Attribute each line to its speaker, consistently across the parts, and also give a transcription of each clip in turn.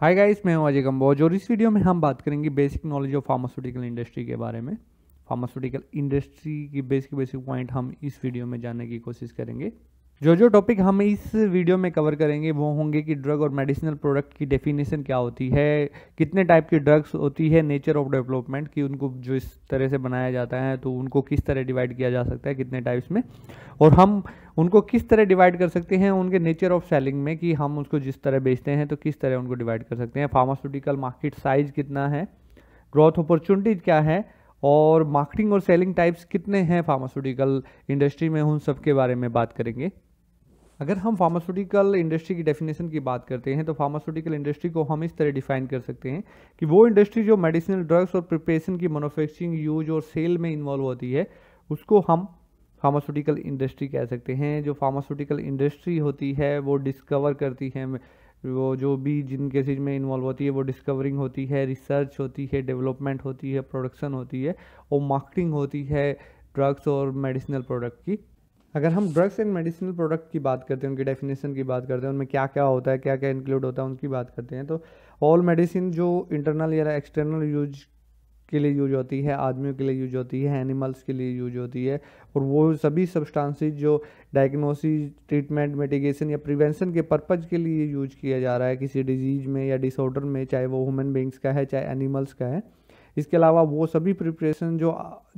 Speaker 1: hi guys मैं हूं अजय कम्बोज और इस वीडियो में हम बात करेंगे basic knowledge of pharmaceutical industry के बारे में फार्मास्यूटिकल इंडस्ट्री की बेसिक बेसिक पॉइंट हम इस वीडियो में जानने की कोशिश करेंगे जो जो टॉपिक हम इस वीडियो में कवर करेंगे वो होंगे कि ड्रग और मेडिसिनल प्रोडक्ट की डेफिनेशन क्या होती है कितने टाइप की ड्रग्स होती है नेचर ऑफ डेवलपमेंट कि उनको जो इस तरह से बनाया जाता है तो उनको किस तरह डिवाइड किया जा सकता है कितने टाइप्स में और हम उनको किस तरह डिवाइड कर सकते हैं उनके नेचर ऑफ सेलिंग में कि हम उसको जिस तरह बेचते हैं तो किस तरह उनको डिवाइड कर सकते हैं फार्मास्यूटिकल मार्केट साइज कितना है ग्रोथ अपॉर्चुनिटीज क्या है और मार्केटिंग और सेलिंग टाइप्स कितने हैं फार्मास्यूटिकल इंडस्ट्री में उन सब के बारे में बात करेंगे अगर हम फार्मास्यूटिकल इंडस्ट्री की डेफिनेशन की बात करते हैं तो फार्मास्यूटिकल इंडस्ट्री को हम इस तरह डिफाइन कर सकते हैं कि वो इंडस्ट्री जो मेडिसिनल ड्रग्स और प्रिपरेशन की मैनुफैक्चरिंग यूज और सेल में इन्वॉल्व होती है उसको हम फार्मास्यूटिकल इंडस्ट्री कह सकते हैं जो फार्मास्यूटिकल इंडस्ट्री होती है वो डिस्कवर करती है वो जो भी जिन केसेज में इन्वॉल्व होती है वो डिस्कवरिंग होती है रिसर्च होती है डेवलपमेंट होती है प्रोडक्शन होती है और मार्केटिंग होती है ड्रग्स और मेडिसिनल प्रोडक्ट की अगर हम ड्रग्स एंड मेडिसिनल प्रोडक्ट की बात करते हैं उनकी डेफिनेशन की बात करते हैं उनमें क्या क्या होता है क्या क्या इंक्लूड होता है उनकी बात करते हैं तो ऑल मेडिसिन जो इंटरनल या एक्सटर्नल यूज के लिए यूज होती है आदमियों के लिए यूज होती है एनिमल्स के लिए यूज होती है और वो सभी सब्सटांसिस जो डायग्नोसिस ट्रीटमेंट मेडिकेशन या प्रिवेंशन के पर्पज़ के लिए यूज किया जा रहा है किसी डिजीज़ में या डिसऑर्डर में चाहे वो ह्यूमन बींग्स का है चाहे एनिमल्स का है इसके अलावा वो सभी प्रिपरेशन जो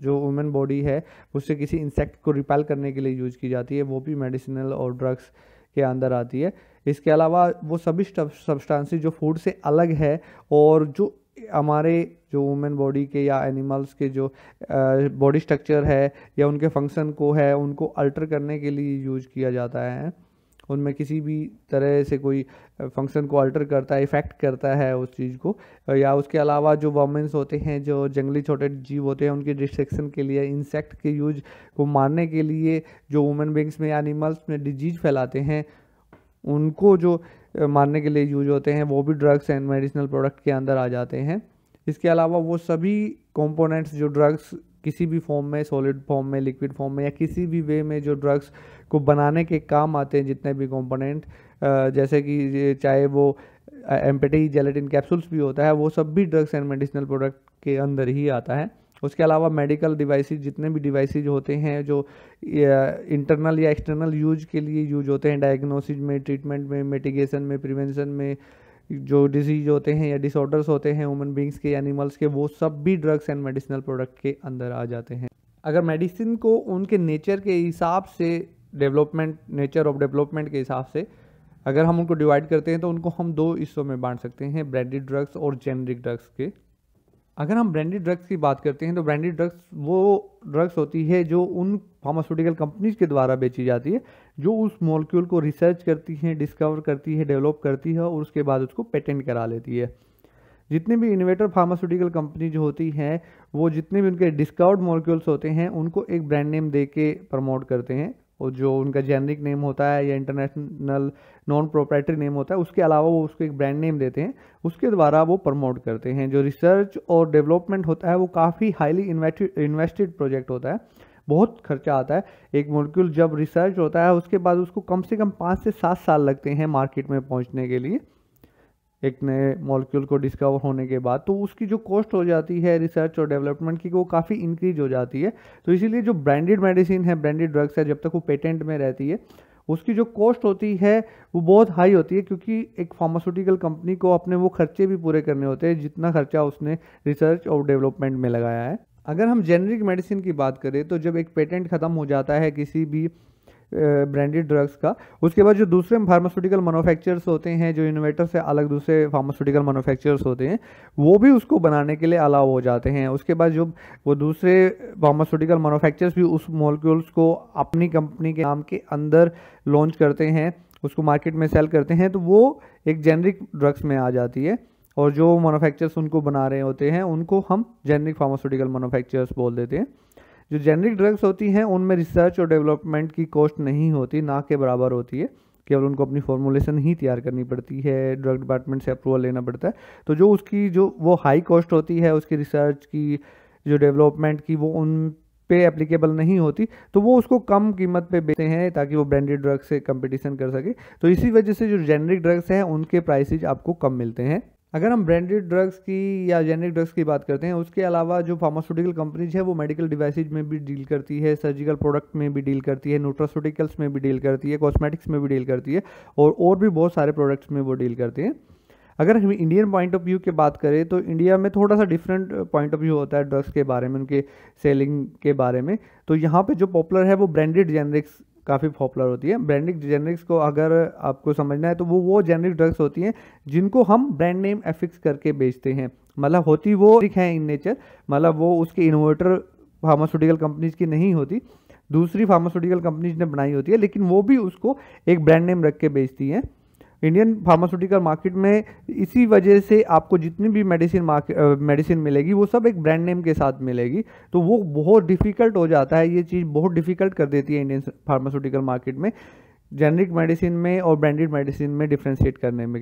Speaker 1: जो वुमेन बॉडी है उससे किसी इंसेक्ट को रिपेल करने के लिए यूज की जाती है वो भी मेडिसिनल और ड्रग्स के अंदर आती है इसके अलावा वो सभी सब्सटेंसेस जो फूड से अलग है और जो हमारे जो वुमेन बॉडी के या एनिमल्स के जो बॉडी स्ट्रक्चर है या उनके फंक्शन को है उनको अल्टर करने के लिए यूज किया जाता है उनमें किसी भी तरह से कोई फंक्शन को अल्टर करता है इफेक्ट करता है उस चीज़ को या उसके अलावा जो वमेंस होते हैं जो जंगली छोटे जीव होते हैं उनके डिस्ट्रिक्शन के लिए इंसेक्ट के यूज को मारने के लिए जो वुमेन बींग्स में एनिमल्स में डिजीज फैलाते हैं उनको जो मारने के लिए यूज होते हैं वो भी ड्रग्स एंड मेडिसिनल प्रोडक्ट के अंदर आ जाते हैं इसके अलावा वो सभी कंपोनेंट्स जो ड्रग्स किसी भी फॉर्म में सॉलिड फॉर्म में लिक्विड फॉर्म में या किसी भी वे में जो ड्रग्स को बनाने के काम आते हैं जितने भी कंपोनेंट जैसे कि चाहे वो एम्पेटी जेलेटिन कैप्सूल्स भी होता है वो सब भी ड्रग्स एंड मेडिसिनल प्रोडक्ट के अंदर ही आता है उसके अलावा मेडिकल डिवाइसेज जितने भी डिवाइसेज होते हैं जो इंटरनल या एक्सटर्नल यूज के लिए यूज होते हैं डायग्नोसिस में ट्रीटमेंट में मेटिगेशन में प्रिवेंशन में जो डिजीज होते हैं या डिसऑर्डर्स होते हैं ह्यूमन बींग्स के एनिमल्स के वो सब भी ड्रग्स एंड मेडिसिनल प्रोडक्ट के अंदर आ जाते हैं अगर मेडिसिन को उनके नेचर के हिसाब से डेवलपमेंट नेचर ऑफ डेवलपमेंट के हिसाब से अगर हम उनको डिवाइड करते हैं तो उनको हम दो हिस्सों में बांट सकते हैं ब्रांडेड ड्रग्स और जेनरिक ड्रग्स के अगर हम ब्रांडेड ड्रग्स की बात करते हैं तो ब्रांडेड ड्रग्स वो ड्रग्स होती है जो उन फार्मास्यूटिकल कंपनीज के द्वारा बेची जाती है जो उस मॉलिक्यूल को रिसर्च करती हैं डिस्कवर करती है डेवलप करती है और उसके बाद उसको पेटेंट करा लेती है जितने भी इनोवेटर फार्मास्यूटिकल कंपनी जो होती हैं वो जितने भी उनके डिस्काउंट मॉलिक्यूल्स होते हैं उनको एक ब्रांड नेम दे के प्रमोट करते हैं और जो उनका जेनरिक नेम होता है या इंटरनेशनल नॉन प्रोप्राइटरी नेम होता है उसके अलावा वो उसको एक ब्रांड नेम देते हैं उसके द्वारा वो प्रमोट करते हैं जो रिसर्च और डेवलपमेंट होता है वो काफ़ी हाईली इन्वेस्टेड प्रोजेक्ट होता है बहुत खर्चा आता है एक मोलिक्यूल जब रिसर्च होता है उसके बाद उसको कम से कम पाँच से सात साल लगते हैं मार्केट में पहुँचने के लिए एक नए मॉलिक्यूल को डिस्कवर होने के बाद तो उसकी जो कॉस्ट हो जाती है रिसर्च और डेवलपमेंट की वो काफ़ी इंक्रीज हो जाती है तो इसीलिए जो ब्रांडेड मेडिसिन है ब्रांडेड ड्रग्स है जब तक वो पेटेंट में रहती है उसकी जो कॉस्ट होती है वो बहुत हाई होती है क्योंकि एक फार्मास्यूटिकल कंपनी को अपने वो खर्चे भी पूरे करने होते हैं जितना खर्चा उसने रिसर्च और डेवलपमेंट में लगाया है अगर हम जेनरिक मेडिसिन की बात करें तो जब एक पेटेंट ख़त्म हो जाता है किसी भी ब्रांडेड ड्रग्स का उसके बाद जो दूसरे फार्मास्यूटिकल मैनुफैक्चरर्स होते हैं जो इनोवेटर से अलग दूसरे फार्मास्यूटिकल मैनुफैक्चरर्स होते हैं वो भी उसको बनाने के लिए अलाव हो जाते हैं उसके बाद जो वो दूसरे फार्मास्यूटिकल मैनुफैक्चरर्स भी उस मोलिक्यूल्स को अपनी कंपनी के नाम के अंदर लॉन्च करते हैं उसको मार्केट में सेल करते हैं तो वो एक जेनरिक ड्रग्स में आ जाती है और जो मैनुफैक्चरर्स उनको बना रहे होते हैं उनको हम जेनरिक फार्मास्यूटिकल मैनुफैक्चरर्स बोल देते हैं जो जेनरिक ड्रग्स होती हैं उनमें रिसर्च और डेवलपमेंट की कॉस्ट नहीं होती ना के बराबर होती है केवल उनको अपनी फॉर्मूलेशन ही तैयार करनी पड़ती है ड्रग डिपार्टमेंट से अप्रूवल लेना पड़ता है तो जो उसकी जो वो हाई कॉस्ट होती है उसकी रिसर्च की जो डेवलपमेंट की वो उन पे एप्लीकेबल नहीं होती तो वो उसको कम कीमत पे बेचते हैं ताकि वो ब्रांडेड ड्रग्स से कंपटीशन कर सके तो इसी वजह से जो जेनरिक ड्रग्स हैं उनके प्राइसेज आपको कम मिलते हैं अगर हम ब्रांडेड ड्रग्स की या जेनरिक ड्रग्स की बात करते हैं उसके अलावा जो फार्मास्यूटिकल कंपनीज है वो मेडिकल डिवाइसेज में भी डील करती है सर्जिकल प्रोडक्ट में भी डील करती है न्यूट्रास्यूटिकल्स में भी डील करती है कॉस्मेटिक्स में भी डील करती है और और भी बहुत सारे प्रोडक्ट्स में वो डील करती हैं अगर हम इंडियन पॉइंट ऑफ व्यू की बात करें तो इंडिया में थोड़ा सा डिफरेंट पॉइंट ऑफ व्यू होता है ड्रग्स के बारे में उनके सेलिंग के बारे में तो यहाँ पे जो पॉपुलर है वो ब्रांडेड जेनरिक्स काफ़ी पॉपुलर होती है ब्रांडिक जेनरिक्स को अगर आपको समझना है तो वो वो जेनरिक ड्रग्स होती हैं जिनको हम ब्रांड नेम एफिक्स करके बेचते हैं मतलब होती वो एक हैं इन नेचर मतलब वो उसके इन्वर्टर फार्मास्यूटिकल कंपनीज की नहीं होती दूसरी फार्मास्यूटिकल कंपनीज ने बनाई होती है लेकिन वो भी उसको एक ब्रांड नेम रख के बेचती हैं इंडियन फार्मास्यूटिकल मार्केट में इसी वजह से आपको जितनी भी मेडिसिन मेडिसिन मिलेगी वो सब एक ब्रांड नेम के साथ मिलेगी तो वो बहुत डिफ़िकल्ट हो जाता है ये चीज़ बहुत डिफ़िकल्ट कर देती है इंडियन फार्मास्यूटिकल मार्केट में जेनरिक मेडिसिन में और ब्रांडेड मेडिसिन में डिफ्रेंशिएट करने में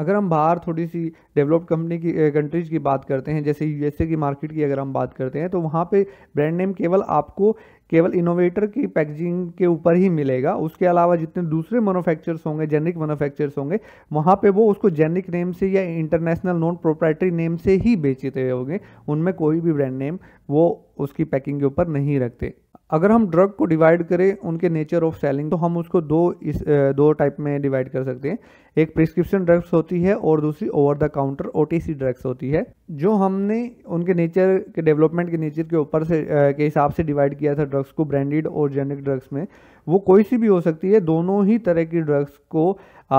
Speaker 1: अगर हम बाहर थोड़ी सी डेवलप्ड कंपनी की कंट्रीज की बात करते हैं जैसे यूएसए की मार्केट की अगर हम बात करते हैं तो वहाँ पे ब्रांड नेम केवल आपको केवल इनोवेटर की पैकेजिंग के ऊपर ही मिलेगा उसके अलावा जितने दूसरे मैनुफैक्चरर्स होंगे जेनरिक मैनुफैक्चरर्स होंगे वहाँ पे वो उसको जेनरिक नेम से या इंटरनेशनल नॉन प्रोप्राइटरी नेम से ही बेचते होंगे उनमें कोई भी ब्रांड नेम वो उसकी पैकिंग के ऊपर नहीं रखते अगर हम ड्रग को डिवाइड करें उनके नेचर ऑफ सेलिंग तो हम उसको दो इस दो टाइप में डिवाइड कर सकते हैं एक प्रिस्क्रिप्शन ड्रग्स होती है और दूसरी ओवर द काउंटर ओ ड्रग्स होती है जो हमने उनके नेचर के डेवलपमेंट के नेचर के ऊपर से के हिसाब से डिवाइड किया था ड्रग्स को ब्रांडेड और जेनरिक ड्रग्स में वो कोई सी भी हो सकती है दोनों ही तरह की ड्रग्स को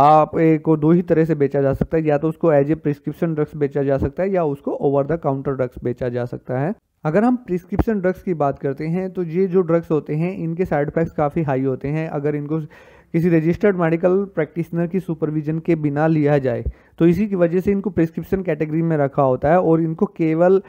Speaker 1: आप को दो ही तरह से बेचा जा सकता है या तो उसको एज ए प्रिस्क्रिप्शन ड्रग्स बेचा जा सकता है या उसको ओवर द काउंटर ड्रग्स बेचा जा सकता है अगर हम प्रिस्क्रिप्शन ड्रग्स की बात करते हैं तो ये जो ड्रग्स होते हैं इनके साइड इफेक्ट्स काफ़ी हाई होते हैं अगर इनको किसी रजिस्टर्ड मेडिकल प्रैक्टिशनर की सुपरविजन के बिना लिया जाए तो इसी की वजह से इनको प्रिस्क्रिप्शन कैटेगरी में रखा होता है और इनको केवल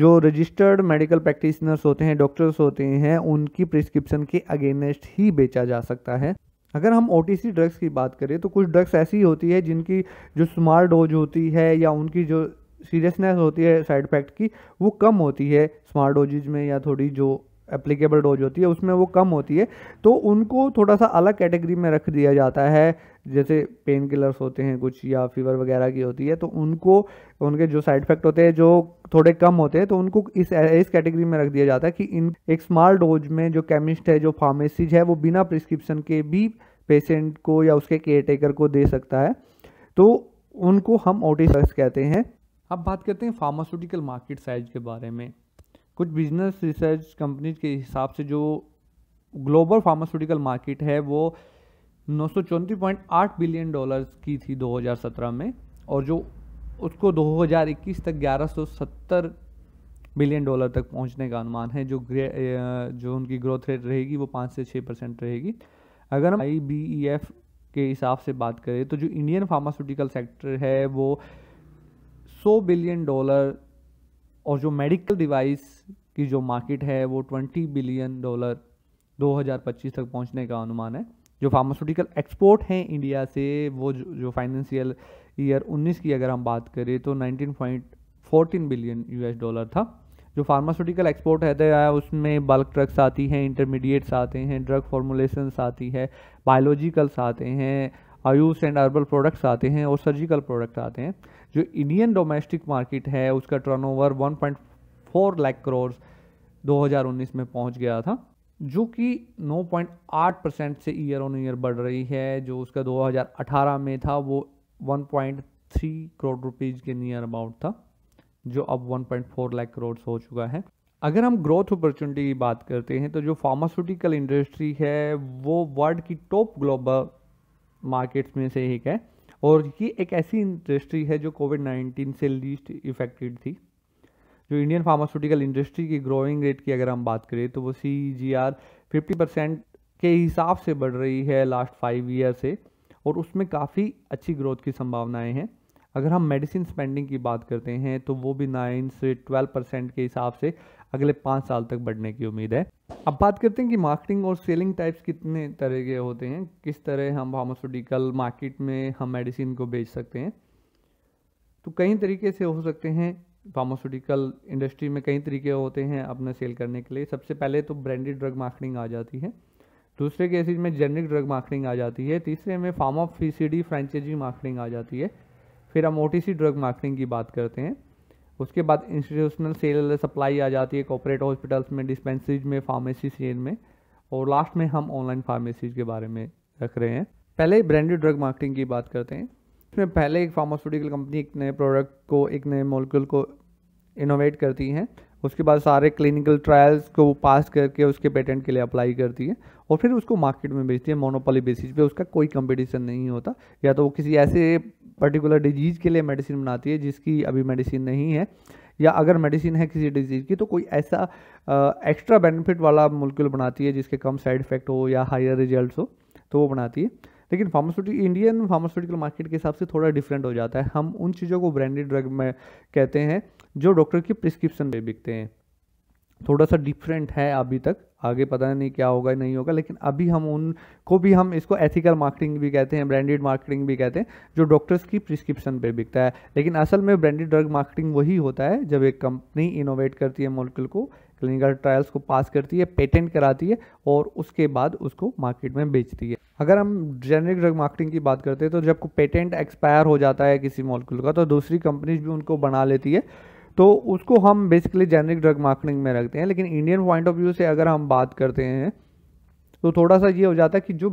Speaker 1: जो रजिस्टर्ड मेडिकल प्रैक्टिशनर्स होते हैं डॉक्टर्स होते हैं उनकी प्रिस्क्रिप्शन के अगेंस्ट ही बेचा जा सकता है अगर हम ओ ड्रग्स की बात करें तो कुछ ड्रग्स ऐसी होती है जिनकी जो स्मार्ट डोज होती है या उनकी जो सीरियसनेस होती है साइड इफेक्ट की वो कम होती है स्मार्ट डोजेज में या थोड़ी जो एप्लीकेबल डोज होती है उसमें वो कम होती है तो उनको थोड़ा सा अलग कैटेगरी में रख दिया जाता है जैसे पेन किलर्स होते हैं कुछ या फीवर वगैरह की होती है तो उनको उनके जो साइड इफेक्ट होते हैं जो थोड़े कम होते हैं तो उनको इस इस कैटेगरी में रख दिया जाता है कि इन एक स्मॉल डोज में जो केमिस्ट है जो फार्मेसिज है वो बिना प्रिस्क्रिप्शन के भी पेशेंट को या उसके केयर टेकर को दे सकता है तो उनको हम ओटी कहते हैं अब बात करते हैं फार्मास्यूटिकल मार्केट साइज के बारे में कुछ बिजनेस रिसर्च कंपनीज के हिसाब से जो ग्लोबल फार्मास्यूटिकल मार्केट है वो नौ बिलियन डॉलर्स की थी 2017 में और जो उसको 2021 तक 1170 बिलियन डॉलर तक पहुंचने का अनुमान है जो जो उनकी ग्रोथ रेट रहेगी वो पाँच से छः परसेंट रहेगी अगर हम आई e के हिसाब से बात करें तो जो इंडियन फार्मास्यूटिकल सेक्टर है वो 100 बिलियन डॉलर और जो मेडिकल डिवाइस की जो मार्केट है वो 20 बिलियन डॉलर 2025 तक पहुंचने का अनुमान है जो फार्मास्यूटिकल एक्सपोर्ट हैं इंडिया से वो जो, जो फाइनेंशियल ईयर 19 की अगर हम बात करें तो 19.14 बिलियन यूएस डॉलर था जो फार्मास्यूटिकल एक्सपोर्ट है तो उसमें बल्क ड्रग्स आती हैं इंटरमीडिएट्स आते हैं ड्रग फार्मोलेशंस आती है बायोलॉजिकल्स आते हैं आयुष एंड हर्बल प्रोडक्ट्स आते हैं और सर्जिकल प्रोडक्ट्स आते हैं जो इंडियन डोमेस्टिक मार्केट है उसका टर्नओवर 1.4 लाख करोड़ 2019 में पहुंच गया था जो कि 9.8 परसेंट से ईयर ऑन ईयर बढ़ रही है जो उसका 2018 में था वो 1.3 करोड़ रुपीज़ के नियर अबाउट था जो अब 1.4 लाख करोड़ हो चुका है अगर हम ग्रोथ अपॉर्चुनिटी की बात करते हैं तो जो फार्मास्यूटिकल इंडस्ट्री है वो वर्ल्ड की टॉप ग्लोबल मार्केट्स में से एक है और ये एक ऐसी इंडस्ट्री है जो कोविड नाइन्टीन से लीस्ट इफेक्टेड थी जो इंडियन फार्मास्यूटिकल इंडस्ट्री की ग्रोइंग रेट की अगर हम बात करें तो वो C G R fifty percent के हिसाब से बढ़ रही है लास्ट फाइव ईयर से और उसमें काफ़ी अच्छी ग्रोथ की संभावनाएं हैं अगर हम मेडिसिन स्पेंडिंग की बात करते हैं तो वो भी नाइन से ट्वेल्व परसेंट के हिसाब से अगले पाँच साल तक बढ़ने की उम्मीद है अब बात करते हैं कि मार्केटिंग और सेलिंग टाइप्स कितने तरह के होते हैं किस तरह हम फार्मास्यूटिकल मार्केट में हम मेडिसिन को बेच सकते हैं तो कई तरीके से हो सकते हैं फार्मास्यूटिकल इंडस्ट्री में कई तरीके होते हैं अपना सेल करने के लिए सबसे पहले तो ब्रांडेड ड्रग मार्केटिंग आ जाती है दूसरे केसेज में जेनरिक ड्रग मार्केटिंग आ जाती है तीसरे में फार्मा फीसीडी फ्रेंचाइजी मार्केटिंग आ जाती है फिर हम ओ ड्रग मार्केटिंग की बात करते हैं उसके बाद इंस्टीट्यूशनल सेल सप्लाई आ जाती है कॉपरेट हॉस्पिटल्स में डिस्पेंसरीज में फार्मेसी सेल में और लास्ट में हम ऑनलाइन फार्मेसीज के बारे में रख रहे हैं पहले ब्रांडेड ड्रग मार्केटिंग की बात करते हैं इसमें पहले एक फार्मास्यूटिकल कंपनी एक नए प्रोडक्ट को एक नए मोलिकुल को इनोवेट करती हैं उसके बाद सारे क्लिनिकल ट्रायल्स को पास करके उसके पेटेंट के लिए अप्लाई करती है और फिर उसको मार्केट में बेचती है मोनोपोली बेसिस पे उसका कोई कंपटीशन नहीं होता या तो वो किसी ऐसे पर्टिकुलर डिजीज़ के लिए मेडिसिन बनाती है जिसकी अभी मेडिसिन नहीं है या अगर मेडिसिन है किसी डिजीज़ की तो कोई ऐसा आ, एक्स्ट्रा बेनिफिट वाला मोलिक्यूल बनाती है जिसके कम साइड इफ़ेक्ट हो या हायर रिजल्ट हो तो वो बनाती है लेकिन फार्मास्यूटिकल इंडियन फार्मास्यूटिकल मार्केट के हिसाब से थोड़ा डिफरेंट हो जाता है हम उन चीज़ों को ब्रांडेड ड्रग में कहते हैं जो डॉक्टर की प्रिस्क्रिप्शन पे बिकते हैं थोड़ा सा डिफरेंट है अभी तक आगे पता नहीं क्या होगा नहीं होगा लेकिन अभी हम उन को भी हम इसको एथिकल मार्केटिंग भी कहते हैं ब्रांडेड मार्केटिंग भी कहते हैं जो डॉक्टर्स की प्रिस्क्रिप्शन पे बिकता है लेकिन असल में ब्रांडेड ड्रग मार्केटिंग वही होता है जब एक कंपनी इनोवेट करती है मोलिकुल को क्लिनिकल ट्रायल्स को पास करती है पेटेंट कराती है और उसके बाद उसको मार्केट में बेचती है अगर हम जेनरिक ड्रग मार्केटिंग की बात करते हैं तो जब पेटेंट एक्सपायर हो जाता है किसी मॉलिक्यूल का तो दूसरी कंपनीज भी उनको बना लेती है तो उसको हम बेसिकली जेनरिक ड्रग मार्केटिंग में रखते हैं लेकिन इंडियन पॉइंट ऑफ व्यू से अगर हम बात करते हैं तो थोड़ा सा ये हो जाता है कि जो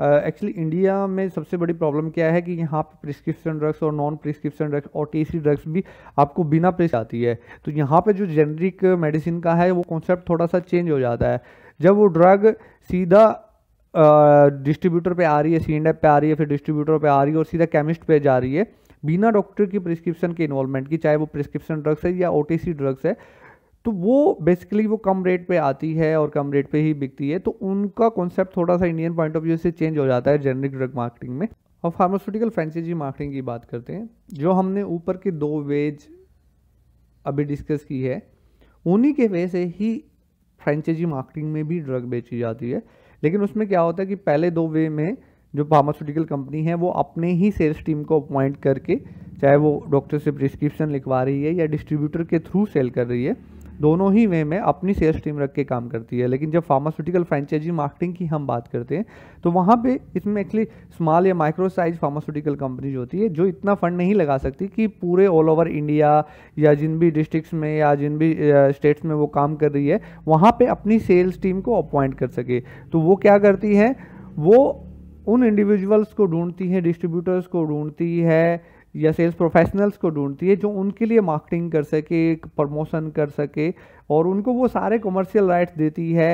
Speaker 1: एक्चुअली uh, इंडिया में सबसे बड़ी प्रॉब्लम क्या है कि यहाँ पे प्रिस्क्रिप्शन ड्रग्स और नॉन प्रिस्क्रिप्शन ड्रग्स और टेसी ड्रग्स भी आपको बिना प्रेस आती है तो यहाँ पे जो जेनरिक मेडिसिन का है वो कॉन्सेप्ट थोड़ा सा चेंज हो जाता है जब वो ड्रग सीधा डिस्ट्रीब्यूटर पे आ रही है सी एंड पे आ रही है फिर डिस्ट्रीब्यूटर पे आ रही है और सीधा केमिस्ट पे जा रही है बिना डॉक्टर की प्रिस्क्रिप्शन के इन्वॉल्वमेंट की चाहे वो प्रिस्क्रिप्शन ड्रग्स है या ओ ड्रग्स है तो वो बेसिकली वो कम रेट पे आती है और कम रेट पे ही बिकती है तो उनका कॉन्सेप्ट थोड़ा सा इंडियन पॉइंट ऑफ व्यू से चेंज हो जाता है जेनरिक ड्रग मार्केटिंग में और फार्मास्यूटिकल फ्रेंचाइजी मार्केटिंग की बात करते हैं जो हमने ऊपर के दो वेज अभी डिस्कस की है उन्हीं के वे से ही फ्रेंचाइजी मार्केटिंग में भी ड्रग बेची जाती है लेकिन उसमें क्या होता है कि पहले दो वे में जो फार्मास्यूटिकल कंपनी है वो अपने ही सेल्स टीम को अपॉइंट करके चाहे वो डॉक्टर से प्रिस्क्रिप्शन लिखवा रही है या डिस्ट्रीब्यूटर के थ्रू सेल कर रही है दोनों ही वे में अपनी सेल्स टीम रख के काम करती है लेकिन जब फार्मास्यूटिकल फ्रेंचाइजी मार्केटिंग की हम बात करते हैं तो वहाँ पे इसमें एक्चुअली स्मॉल या माइक्रो साइज फार्मास्यूटिकल कंपनीज होती है जो इतना फंड नहीं लगा सकती कि पूरे ऑल ओवर इंडिया या जिन भी डिस्ट्रिक्स में या जिन भी स्टेट्स में वो काम कर रही है वहाँ पर अपनी सेल्स टीम को अपॉइंट कर सके तो वो क्या करती है वो उन इंडिविजुअल्स को ढूंढती है डिस्ट्रीब्यूटर्स को ढूंढती है या सेल्स प्रोफेशनल्स को ढूंढती है जो उनके लिए मार्केटिंग कर सके प्रमोशन कर सके और उनको वो सारे कमर्शियल राइट्स देती है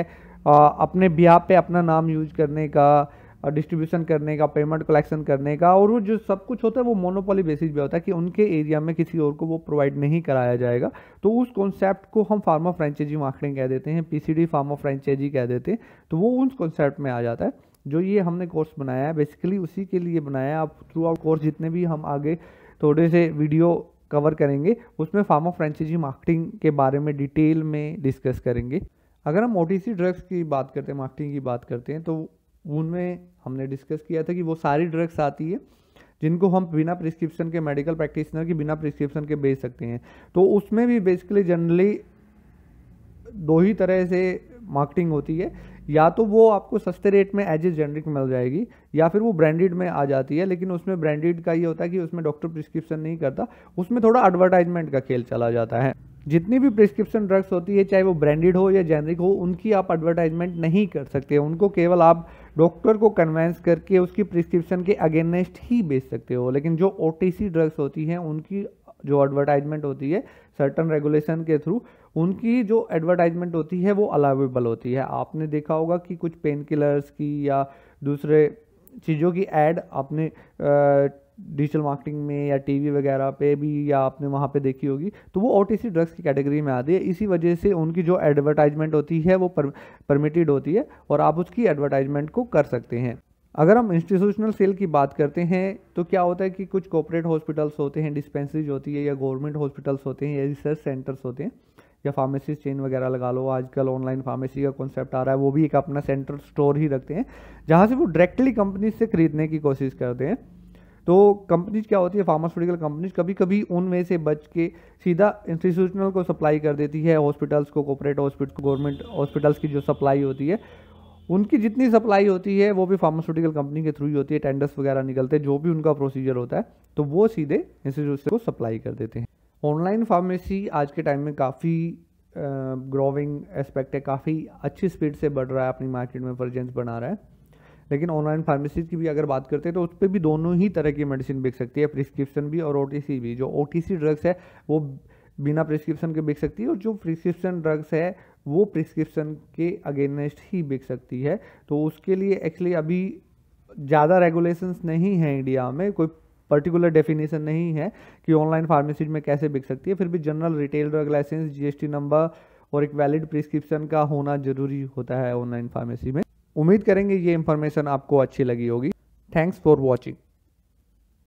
Speaker 1: आ, अपने ब्याह पे अपना नाम यूज करने का डिस्ट्रीब्यूशन करने का पेमेंट कलेक्शन करने का और वो जो सब कुछ होता है वो मोनोपोली बेसिस पे होता है कि उनके एरिया में किसी और को वो प्रोवाइड नहीं कराया जाएगा तो उस कॉन्सेप्ट को हम फार्मा फ्रेंचाइजी मार्केटिंग कह देते हैं पीसीडी फार्मा फ्रेंचाइजी कह देते हैं तो वो उस कॉन्सेप्ट में आ जाता है जो ये हमने कोर्स बनाया है बेसिकली उसी के लिए बनाया है आप थ्रू आउट कोर्स जितने भी हम आगे थोड़े से वीडियो कवर करेंगे उसमें फार्मा फ्रेंचाइजी मार्केटिंग के बारे में डिटेल में डिस्कस करेंगे अगर हम ओ ड्रग्स की बात करते हैं मार्केटिंग की बात करते हैं तो उनमें हमने डिस्कस किया था कि वो सारी ड्रग्स आती है जिनको हम बिना प्रिस्क्रिप्शन के मेडिकल प्रैक्टिशनर के बिना प्रिस्क्रिप्शन के बेच सकते हैं तो उसमें भी बेसिकली जनरली दो ही तरह से मार्केटिंग होती है या तो वो आपको सस्ते रेट में एज ए जेनरिक मिल जाएगी या फिर वो ब्रांडेड में आ जाती है लेकिन उसमें ब्रांडेड का ये होता है कि उसमें डॉक्टर प्रिस्क्रिप्शन नहीं करता उसमें थोड़ा एडवर्टाइजमेंट का खेल चला जाता है जितनी भी प्रिस्क्रिप्शन ड्रग्स होती है चाहे वो ब्रांडेड हो या जेनरिक हो उनकी आप एडवर्टाइजमेंट नहीं कर सकते उनको केवल आप डॉक्टर को कन्वेंस करके उसकी प्रिस्क्रिप्शन के अगेंस्ट ही बेच सकते हो लेकिन जो ओ ड्रग्स होती हैं उनकी जो एडवर्टाइजमेंट होती है सर्टन रेगुलेशन के थ्रू उनकी जो एडवर्टाइजमेंट होती है वो अलावेबल होती है आपने देखा होगा कि कुछ पेन किलर्स की या दूसरे चीज़ों की एड आपने डिजिटल मार्केटिंग में या टीवी वगैरह पे भी या आपने वहाँ पे देखी होगी तो वो ओ ड्रग्स की कैटेगरी में आती है इसी वजह से उनकी जो एडवर्टाइजमेंट होती है वो पर, परमिटेड होती है और आप उसकी एडवर्टाइजमेंट को कर सकते हैं अगर हम इंस्टीट्यूशनल सेल की बात करते हैं तो क्या होता है कि कुछ कॉपरेट हॉस्पिटल्स होते हैं डिस्पेंसरीज होती है या गवर्नमेंट हॉस्पिटल्स होते हैं या रिसर्च सेंटर्स होते हैं या फार्मेसी चेन वगैरह लगा लो आजकल ऑनलाइन फार्मेसी का कॉन्सेप्ट आ रहा है वो भी एक अपना सेंट्रल स्टोर ही रखते हैं जहाँ से वो डायरेक्टली कंपनी से खरीदने की कोशिश करते हैं तो कंपनीज क्या होती है फार्मास्यूटिकल कंपनीज कभी कभी उनमें से बच के सीधा इंस्टीट्यूशनल को सप्लाई कर देती है हॉस्पिटल्स को कॉपरेट हॉस्पिटल गवर्नमेंट हॉस्पिटल्स की जो सप्लाई होती है उनकी जितनी सप्लाई होती है वो भी फार्मास्यूटिकल कंपनी के थ्रू ही होती है टेंडर्स वगैरह निकलते हैं जो भी उनका प्रोसीजर होता है तो वो सीधे इंस्टीट्यूशन को सप्लाई कर देते हैं ऑनलाइन फार्मेसी आज के टाइम में काफ़ी ग्रोविंग एस्पेक्ट है काफ़ी अच्छी स्पीड से बढ़ रहा है अपनी मार्केट में वर्जेंस बना रहा है लेकिन ऑनलाइन फार्मेसीज की भी अगर बात करते हैं तो उस पर भी दोनों ही तरह की मेडिसिन बिक सकती है प्रिस्क्रिप्शन भी और ओ भी जो ओ ड्रग्स है वो बिना प्रिस्क्रिप्शन के बिक सकती है और जो प्रिस्क्रिप्शन ड्रग्स है वो प्रिस्क्रिप्शन के अगेंस्ट ही बिक सकती है तो उसके लिए एक्चुअली अभी ज़्यादा रेगुलेशंस नहीं है इंडिया में कोई पर्टिकुलर डेफिनेशन नहीं है कि ऑनलाइन फार्मेसीज में कैसे बिक सकती है फिर भी general retail drug licence GST number और एक वैलिड प्रिस्क्रिप्शन का होना जरूरी होता है ऑनलाइन फार्मेसी में उम्मीद करेंगे ये इन्फॉर्मेशन आपको अच्छी लगी होगी थैंक्स फॉर वॉचिंग